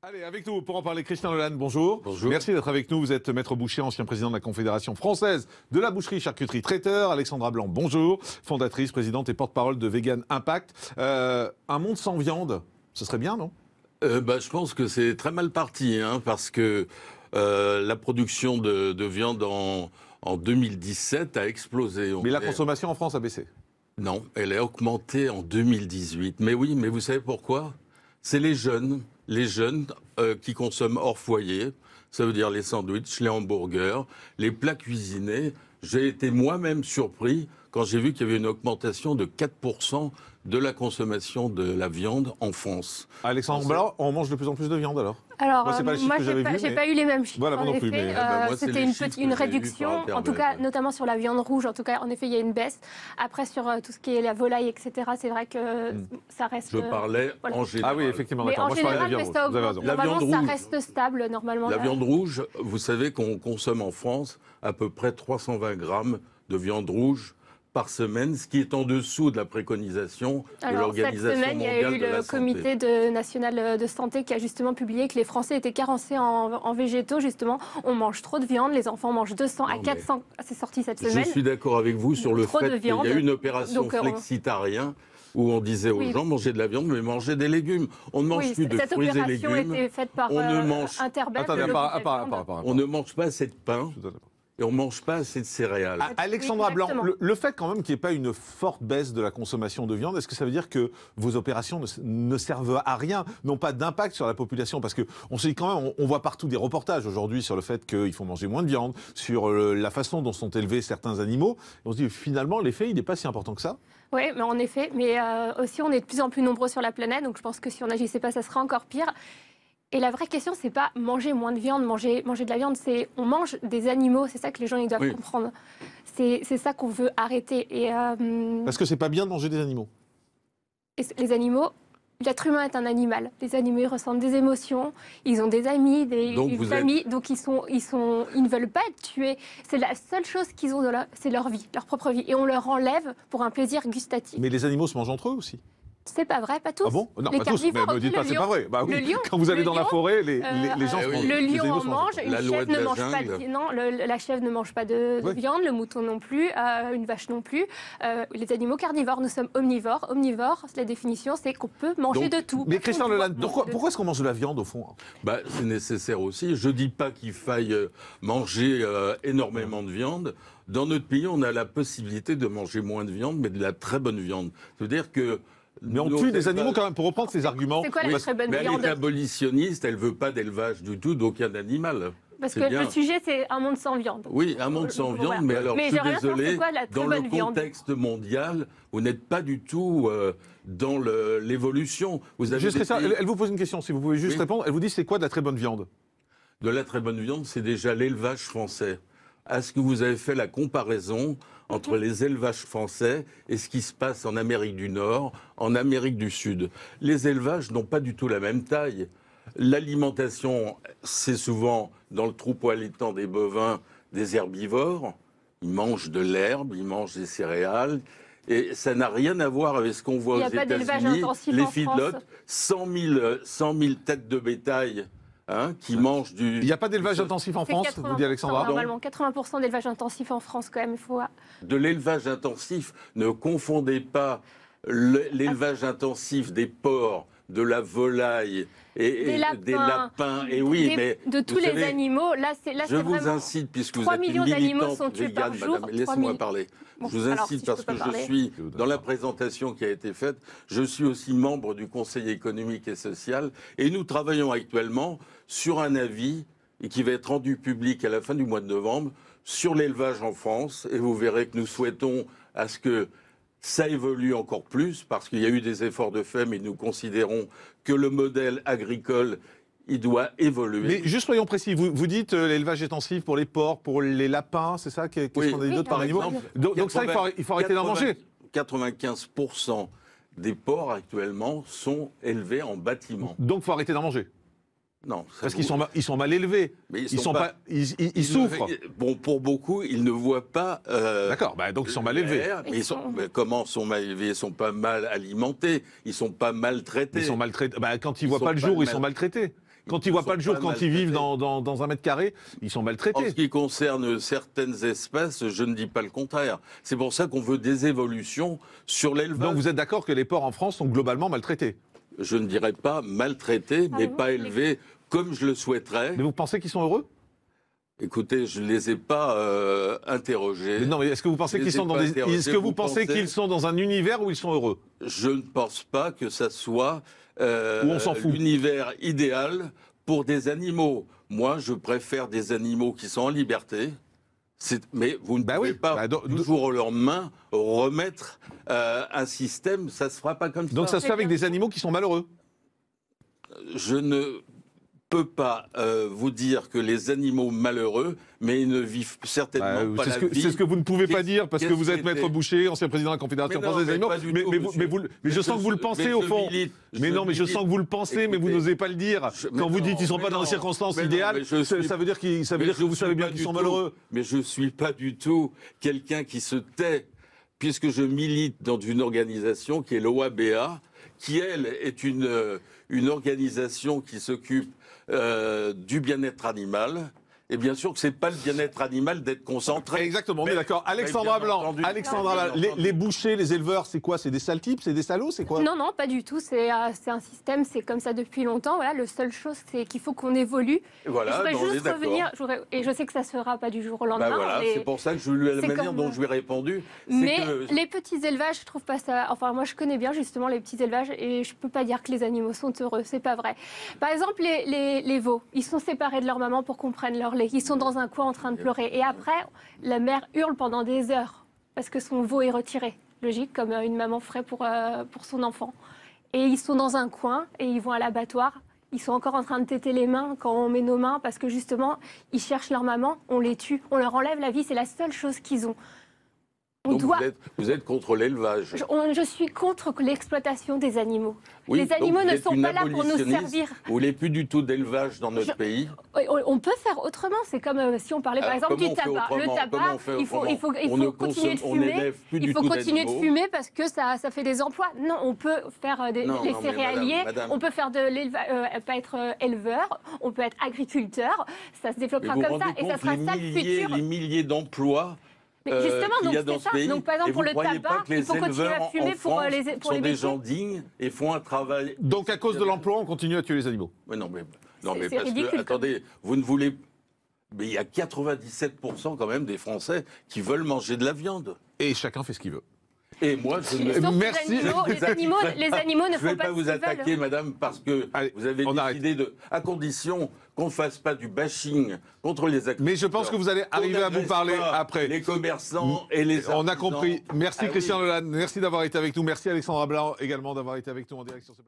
Allez, avec nous pour en parler, Christian Lolan, bonjour. Bonjour. Merci d'être avec nous. Vous êtes maître boucher, ancien président de la Confédération française de la boucherie, charcuterie, traiteur. Alexandra Blanc, bonjour. Fondatrice, présidente et porte-parole de Vegan Impact. Euh, un monde sans viande, ce serait bien, non euh, bah, Je pense que c'est très mal parti, hein, parce que euh, la production de, viande en, 2017 a explosé. Mais la consommation en France a baissé Non, elle a augmenté en 2018. Mais oui, mais vous savez pourquoi C'est les jeunes les jeunes euh, qui consomment hors foyer, ça veut dire les sandwichs, les hamburgers, les plats cuisinés. J'ai été moi-même surpris quand j'ai vu qu'il y avait une augmentation de 4% de la consommation de la viande en France. Alexandre bah on mange de plus en plus de viande alors alors, moi, pas euh, moi j'ai pas, eu les mêmes chiffres. c'était une, réduction, en tout cas, notamment sur la viande rouge. En tout cas, en effet, il y a une baisse. Après, sur euh, tout ce qui est la volaille, etc., c'est vrai que hmm. ça reste. Je euh, parlais Ah oui, effectivement. en général, la viande rouge. La viande rouge, ça reste stable normalement. La viande rouge, vous savez qu'on consomme en France à peu près 320 grammes de viande rouge par semaine, ce qui est en dessous de la préconisation de l'Organisation mondiale Cette semaine, il y a eu le comité de, national euh, de santé qui a justement publié que les Français étaient carencés en, végétaux. Justement, on mange trop de viande, les enfants mangent 200 à 400. Ah, c'est sorti cette semaine. Je suis d'accord avec vous sur le fait qu'il y a eu une opération euh, flexitarien. où on disait aux gens mangez de la viande mais mangez des légumes. On ne mange plus de fruits et légumes. Était faite par on ne euh, mange. on ne mange pas assez de pain et on ne mange pas assez de céréales. Ah, Alexandra Blanc, le, fait quand même qu'il n'y ait pas une forte baisse de la consommation de viande, est-ce que ça veut dire que vos opérations ne, servent à rien, n'ont pas d'impact sur la population Parce qu'on se quand même, on, voit partout des reportages aujourd'hui sur le fait qu'il faut manger moins de viande, sur la façon dont sont élevés certains animaux. on se dit finalement, l'effet, il n'est pas si important que ça oui, mais en effet. Mais euh, aussi, on est de plus en plus nombreux sur la planète, donc je pense que si on n'agissait pas, ça serait encore pire. Et la vraie question, c'est pas manger moins de viande, manger, manger de la viande, c'est on mange des animaux, c'est ça que les gens ils doivent comprendre. C'est ça qu'on veut arrêter. Et, euh, Parce que c'est pas bien de manger des animaux. Et les animaux, l'être humain est un animal. Les animaux ils ressentent des émotions, ils ont des amis, des familles. donc ils sont, ils sont, ils ne veulent pas être tués. C'est la seule chose qu'ils ont, c'est leur vie, leur propre vie, et on leur enlève pour un plaisir gustatif. Mais les animaux se mangent entre eux aussi. C'est pas vrai, pas tous. Ah bon Non, pas tous. Mais dites pas, c'est pas vrai. Bah lion, quand vous allez dans la forêt, les, les, euh, les gens eh Le lion mange, la chèvre ne mange pas de, non, la chèvre ne mange pas de, viande, le mouton non plus, euh, une vache non plus. Euh, les animaux carnivores, nous sommes omnivores. Omnivore, la définition, c'est qu'on peut manger de tout. Mais Christian Leland, pourquoi, pourquoi est-ce qu'on mange de la viande au fond bah, C'est nécessaire aussi. Je dis pas qu'il faille manger énormément de viande. Dans notre pays, on a la possibilité de manger moins de viande, mais de la très bonne viande. C'est-à-dire que mais on tue des animaux quand même, pour reprendre ses arguments. C'est quoi la très bonne Mais elle est abolitionniste, elle veut pas d'élevage du tout, d'aucun animal. Parce que le sujet, c'est un monde sans viande. Oui, un monde sans viande, mais alors, je suis désolé, dans le contexte mondial, vous n'êtes pas du tout euh, dans l'évolution. juste elle, vous pose une question, si vous pouvez juste répondre. Elle vous dit, c'est quoi de la très bonne viande De la très bonne viande, c'est déjà l'élevage français à ce que vous avez fait la comparaison entre mm. les élevages français et ce qui se passe en Amérique du Nord, en Amérique du Sud. Les élevages n'ont pas du tout la même taille. L'alimentation, c'est souvent dans le troupeau allaitant des bovins, des herbivores. Ils mangent de l'herbe, ils mangent des céréales. Et ça n'a rien à voir avec ce qu'on voit aux États-Unis. Les feedlots, 100 000, 100 000 têtes de bétail Hein, qui mangent du. Il n'y a pas d'élevage intensif en France, vous dit Alexandra Normalement, 80% d'élevage intensif en France, quand même, il faut. Hein. De l'élevage intensif, ne confondez pas l'élevage intensif des porcs, de la volaille et, des, lapins, Et oui, mais de tous les animaux. Là, c'est là, je vous incite puisque vous 3 millions d'animaux sont tués par jour. Laissez-moi parler. je vous incite parce que je suis dans la présentation qui a été faite. Je suis aussi membre du Conseil économique et social et nous travaillons actuellement sur un avis qui va être rendu public à la fin du mois de novembre sur l'élevage en France. Et vous verrez que nous souhaitons à ce que ça évolue encore plus parce qu'il y a eu des efforts de fait, mais nous considérons que le modèle agricole il doit évoluer. Mais juste soyons précis, vous, vous dites euh, l'élevage intensif pour les porcs, pour les lapins, c'est ça Qu'est-ce qu'on a dit par exemple, animaux Donc, ça, il faut, il faut arrêter d'en manger 95% des porcs actuellement sont élevés en bâtiment. Donc il faut arrêter d'en manger non. Parce qu'ils sont, ils sont mal élevés. ils, sont pas, ils, souffrent. bon, pour beaucoup, ils ne voient pas. Euh, d'accord, bah donc ils sont mal élevés. Mais, sont, comment sont mal élevés Ils sont pas mal alimentés, ils sont pas maltraités. Ils sont maltraités. Bah, quand ils, ne voient pas le jour, ils sont maltraités. Quand ils ne voient pas le jour, quand ils vivent dans, dans, un mètre carré, ils sont maltraités. En ce qui concerne certaines espèces, je ne dis pas le contraire. C'est pour ça qu'on veut des évolutions sur l'élevage. Donc vous êtes d'accord que les porcs en France sont globalement maltraités je ne dirais pas maltraités, ah, mais pas élevés comme je le souhaiterais. Mais vous pensez qu'ils sont heureux Écoutez, je ne les ai pas euh, interrogés. non, mais est-ce que vous pensez qu'ils sont dans un univers où ils sont heureux Je ne pense pas que ça soit euh, l'univers idéal pour des animaux. Moi, je préfère des animaux qui sont en liberté mais vous ne bah pouvez pas toujours bah leurs mains remettre euh, un système, ça ne se fera pas comme ça. Donc ça se fait avec des animaux qui sont malheureux je ne peux pas euh, vous dire que les animaux malheureux, mais ils ne vivent certainement pas la vie. C'est ce que vous ne pouvez pas dire parce que vous êtes maître Boucher, ancien président de la Confédération des animaux. Mais, je sens que vous le pensez au fond. mais non, mais je sens que vous le pensez, mais vous n'osez pas le dire. Quand vous dites qu'ils ne sont pas dans les circonstances idéales, ça veut dire que vous savez bien qu'ils sont malheureux. Mais je suis pas du tout quelqu'un qui se tait puisque je milite dans une organisation qui est l'OABA, qui, elle, est une, euh, organisation qui s'occupe euh, du bien-être animal, et bien sûr que c'est pas le bien-être animal d'être concentré. Exactement, mais, d'accord. Alexandra Blanc, Alexandra, les, bouchers, les éleveurs, c'est quoi C'est des sales types, c'est des salauds, c'est quoi Non, non, pas du tout. C'est euh, un système, c'est comme ça depuis longtemps. Voilà, le seul chose, c'est qu'il faut qu'on évolue. Et voilà, je ben, juste revenir, et je sais que ça sera pas du jour au lendemain. Ben voilà, c'est pour ça que je lui, la manière dont je lui ai répondu. Mais les petits élevages, je trouve pas ça. Enfin, moi, je connais bien justement les petits élevages et je peux pas dire que les animaux sont heureux, c'est pas vrai. Par exemple, les, les veaux, ils sont séparés de leur maman pour qu'on prenne leur ils sont dans un coin en train de pleurer. Et après, la mère hurle pendant des heures parce que son veau est retiré. Logique, comme euh, une maman ferait pour, euh, pour son enfant. Et ils sont dans un coin et ils vont à l'abattoir. Ils sont encore en train de téter les mains quand on met nos mains parce que justement, ils cherchent leur maman, on les tue, on leur enlève la vie. C'est la seule chose qu'ils ont vous, êtes, contre l'élevage. Je, suis contre l'exploitation des animaux. les animaux ne sont pas là pour nous servir. Vous voulez plus du tout d'élevage dans notre pays On peut faire autrement. C'est comme euh, si on parlait par euh, exemple du tabac. Le tabac, il faut, il faut, il faut, continuer de fumer. Il faut continuer de fumer parce que ça, fait des emplois. Non, on peut faire euh, des, céréaliers. On peut faire de euh, pas être éleveur. On peut être agriculteur. Ça se développera comme ça et ça sera ça le futur. Les milliers d'emplois euh, justement, donc y a dans ce par exemple, pour le tabac, pas que il faut continuer à fumer pour, euh, les- sont des gens dignes et font un travail. Donc à cause de l'emploi, on continue à tuer les animaux. Mais non, mais, parce que, attendez, vous ne voulez. Mais il y a 97% quand même des Français qui veulent manger de la viande. Et chacun fait ce qu'il veut. Et moi, je Merci. Les animaux, ne font pas. Je ne vais pas, vous attaquer, madame, parce que Allez, vous avez décidé de. À condition qu'on ne fasse pas du bashing contre les agriculteurs. Mais je pense que vous allez arriver à vous parler après. Les commerçants et les artisans. On a compris. Merci ah Christian oui. Merci d'avoir été avec nous. Merci Alexandra Blanc également d'avoir été avec nous en direct sur ce plateau.